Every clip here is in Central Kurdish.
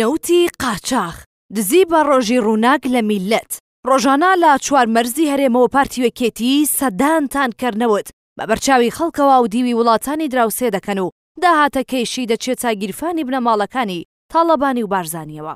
نەوتی قاچاخ دزی بە ڕۆژی ڕووناک لە میلەت ڕۆژانە لە چوار مەرزی هەرێمەوە پارتیوەکێتی سەدانتان کردنەوت بە بەرچاوی خەڵکەوە و دیوی وڵاتانی دراوسێ دەکەن و داهاتە کەیشی دەچێت چاگیرفانی بنەماڵەکانی تاڵەبانی و بارزانیەوە.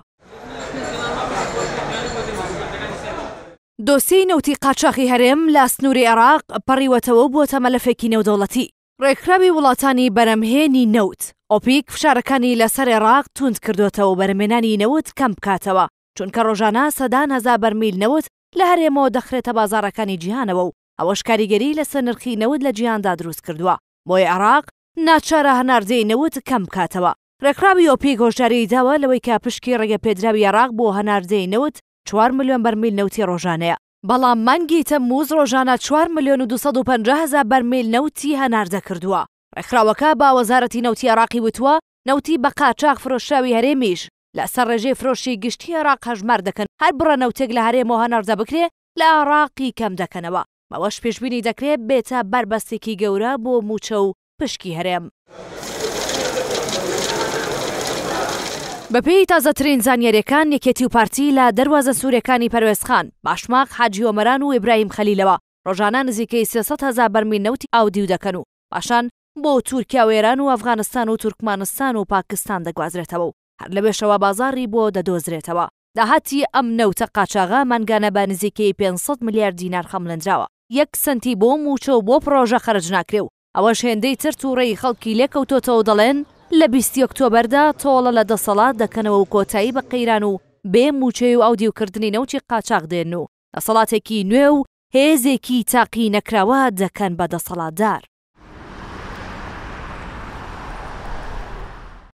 دۆسی نەوتی قاچاخی هەرێم لە سنووری عێراق پەڕیوەتەوە بووە تەمەلەفێکی نەودەوڵەتی ڕێکرابی وڵاتانی بەرەمهێنی نەوت ئۆپیک فشارەکانی لەسەر عێراق توند کردوێتەوە بەرمێنانی نەوت کەم بکاتەوە چونکە ڕۆژانە سەدان هەزا بەرمیل نەوت لە هەرێمەوە دەخرێتە بازارەکانی جیهانەوە و ئەوەش کاریگەری لەسەر نرخی نەوت لە جیهاندا دروست کردووە بۆی عێراق ناچارە هەناردەی نەوت کەم بکاتەوە ڕێکراوی ئۆپی گۆژداری داوە لەوەی کا پشکی ڕێگە پێدراوی عراق بۆ هەناردەی نەوت 4 میلیۆن بەرمیل نەوتی ڕۆژانەیە بەڵام مانگی تەمموز ڕۆژانە 4 میلیۆن و 250 هزار بەرمیل نەوتی هەناردە کردووە ڕێکخراوەکە باوەزارەتی نەوتی عراقی وتووە نەوتی بە قاچاق فرۆشاوی هەرێمیش لەسەر ڕێژێ فرۆشی گشتی عراق هەژمار دەکەن هەر بڕە نەوتێک لە هەرێمەوە هەنەرزە بکرێ لە عراقی کەم دەکەنەوە مەوەش پێشببینی دەکرێت بێتە بربەستێکی گەورە بۆ موچە و پشکی هەرێم. بەپێی تازەترین زانیارەکان یەکێتی و پارتی لە دەواازە سوورەکانی پەروێستخان باشماق حاجیۆمەران و ئیبراهیم خەلیلەوە ڕۆژانە نزیکەی 300 هزار بەرمی نەوتی ئاودیو دەکەن و پاشان بۆ تورکیا و ئێران و ئەفغانستان و تورکمانستان و پاکستان دەگوازرێتەوە و هەر لەبێشەوە بازاری بۆ دەدۆزرێتەوە داهاتی ئەم نەوتە قاچاغا مانگانە بە نزیکەی 500 میلیارد دینار خەملندراوە یەک سنتی بۆ موچە بۆ پرۆژە خەرج ناکرێ و ئەوەش هێندەی تر تووڕێی خەڵکی لێکەوتۆتەوە دەڵێن لە 20 ئۆکتۆبەردا تۆڵە لە دەسەڵات دەکەنەوە و کۆتایی بە قەیران و بێ موچەی و ئاودیوکردنی نەوتی قاچاق دێن و دەسەڵاتێکی نوێ و هێزێکی تاقی نەکراوە دەکەن بە دەسەڵاتدار